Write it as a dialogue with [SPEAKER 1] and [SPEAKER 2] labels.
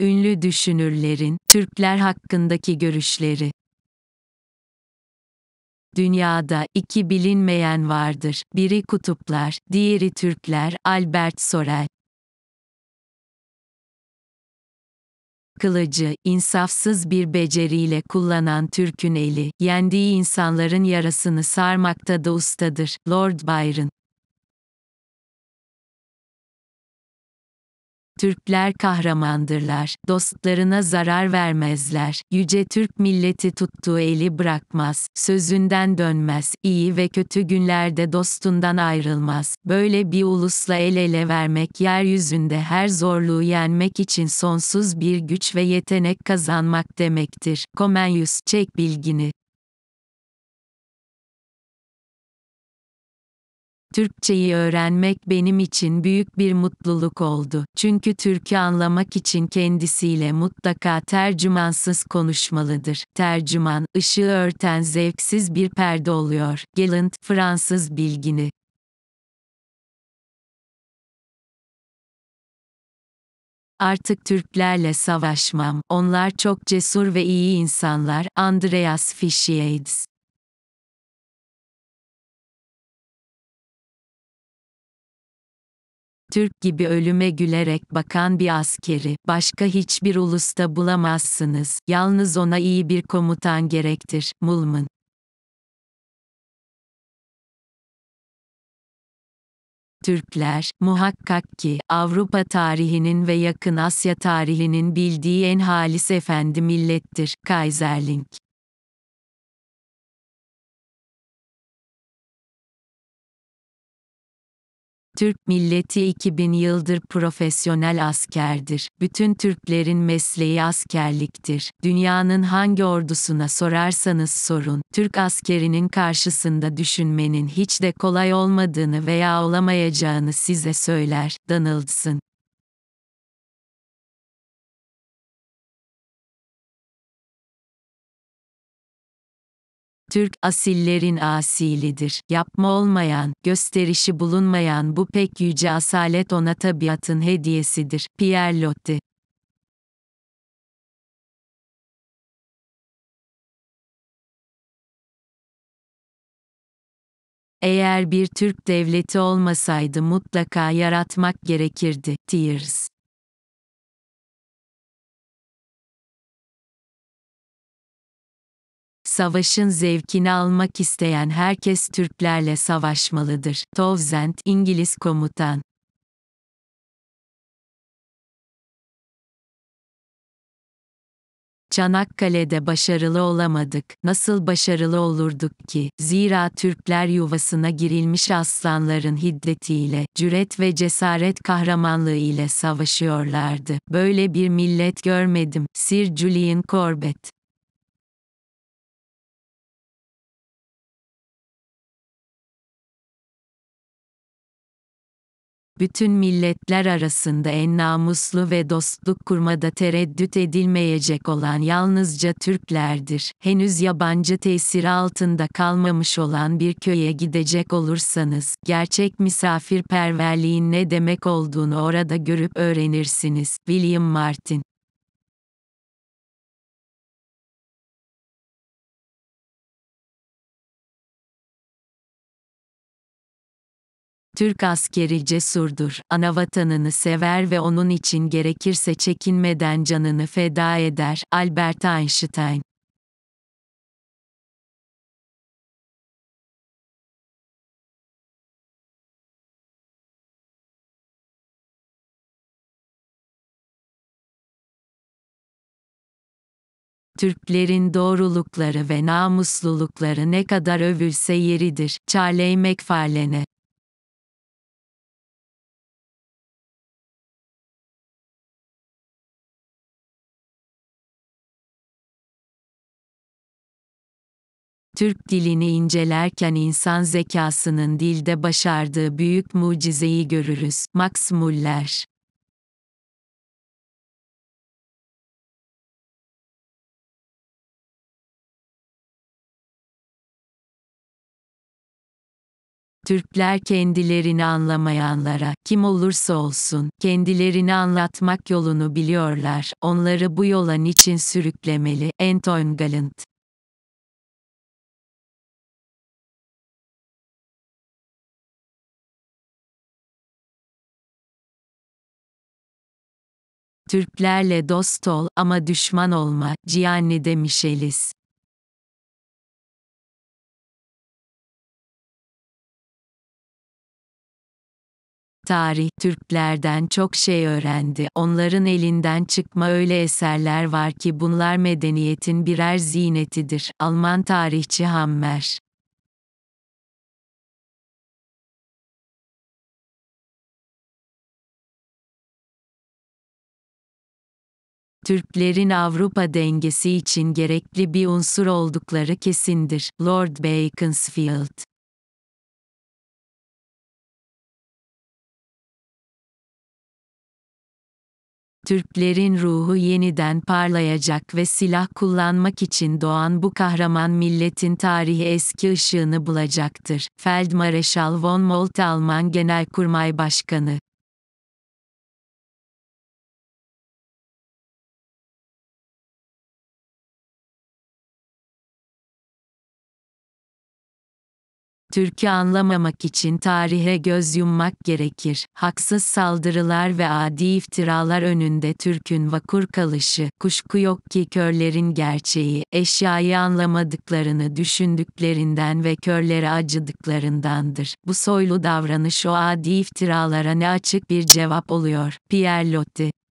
[SPEAKER 1] Ünlü düşünürlerin Türkler hakkındaki görüşleri. Dünyada iki bilinmeyen vardır. Biri kutuplar, diğeri Türkler. Albert Sorel. Kılıcı, insafsız bir beceriyle kullanan Türk'ün eli, yendiği insanların yarasını sarmakta da ustadır. Lord Byron Türkler kahramandırlar, dostlarına zarar vermezler, yüce Türk milleti tuttuğu eli bırakmaz, sözünden dönmez, iyi ve kötü günlerde dostundan ayrılmaz. Böyle bir ulusla el ele vermek yeryüzünde her zorluğu yenmek için sonsuz bir güç ve yetenek kazanmak demektir. Komenyus, çek bilgini. Türkçeyi öğrenmek benim için büyük bir mutluluk oldu. Çünkü Türk'ü anlamak için kendisiyle mutlaka tercümansız konuşmalıdır. Tercüman, ışığı örten zevksiz bir perde oluyor.
[SPEAKER 2] Gallant, Fransız bilgini. Artık Türklerle savaşmam. Onlar çok cesur ve iyi insanlar. Andreas Fischiades Türk
[SPEAKER 1] gibi ölüme gülerek bakan bir askeri başka hiçbir ulusta bulamazsınız.
[SPEAKER 2] Yalnız ona iyi bir komutan gerektir. Mulman Türkler, muhakkak
[SPEAKER 1] ki, Avrupa tarihinin ve yakın Asya tarihinin bildiği en halis efendi
[SPEAKER 2] millettir, Kaiserling. Türk milleti 2000
[SPEAKER 1] yıldır profesyonel askerdir. Bütün Türklerin mesleği askerliktir. Dünyanın hangi ordusuna sorarsanız sorun, Türk askerinin karşısında düşünmenin hiç de kolay olmadığını veya olamayacağını size söyler.
[SPEAKER 2] Donaldson Türk asillerin
[SPEAKER 1] asilidir. Yapma olmayan, gösterişi bulunmayan bu pek yüce asalet ona
[SPEAKER 2] tabiatın hediyesidir. Pierre Loti Eğer bir Türk devleti olmasaydı mutlaka yaratmak gerekirdi. Tears Savaşın zevkini almak isteyen herkes Türklerle savaşmalıdır. Tovzent, İngiliz komutan. Çanakkale'de başarılı olamadık. Nasıl başarılı olurduk ki? Zira
[SPEAKER 1] Türkler yuvasına girilmiş aslanların hiddetiyle, cüret ve cesaret kahramanlığı ile savaşıyorlardı. Böyle bir millet görmedim. Sir Julian
[SPEAKER 2] Corbett bütün milletler
[SPEAKER 1] arasında en namuslu ve dostluk kurmada tereddüt edilmeyecek olan yalnızca Türklerdir. Henüz yabancı tesiri altında kalmamış olan bir köye gidecek olursanız, gerçek misafirperverliğin ne demek olduğunu
[SPEAKER 2] orada görüp öğrenirsiniz. William Martin Türk askeri cesurdur. Anavatanını
[SPEAKER 1] sever ve onun için gerekirse çekinmeden canını feda eder. Albert
[SPEAKER 2] Einstein Türklerin doğrulukları ve namuslulukları ne kadar övülse
[SPEAKER 1] yeridir.
[SPEAKER 2] Charlie McFarlane Türk dilini incelerken
[SPEAKER 1] insan zekasının dilde başardığı büyük mucizeyi görürüz. Max
[SPEAKER 2] Muller Türkler kendilerini anlamayanlara, kim olursa
[SPEAKER 1] olsun, kendilerini anlatmak yolunu biliyorlar, onları bu yola niçin sürüklemeli?
[SPEAKER 2] Anton Galant Türklerle dost ol ama düşman olma, Gianni demiş Elis. Tarih, Türklerden
[SPEAKER 1] çok şey öğrendi. Onların elinden çıkma öyle eserler var ki bunlar
[SPEAKER 2] medeniyetin birer zinetidir. Alman tarihçi Hammer Türklerin Avrupa dengesi için gerekli bir unsur oldukları kesindir. Lord Beaconsfield Türklerin ruhu yeniden parlayacak ve
[SPEAKER 1] silah kullanmak için doğan bu kahraman milletin tarihi eski ışığını bulacaktır.
[SPEAKER 2] Feldmareşal von Moltke Alman Genelkurmay Başkanı Türk'ü anlamamak için tarihe göz yummak gerekir. Haksız saldırılar
[SPEAKER 1] ve adi iftiralar önünde Türk'ün vakur kalışı, kuşku yok ki körlerin gerçeği, eşyayı anlamadıklarını düşündüklerinden ve körlere acıdıklarındandır. Bu soylu davranış o adi iftiralara ne açık bir cevap
[SPEAKER 2] oluyor. Pierre Lotti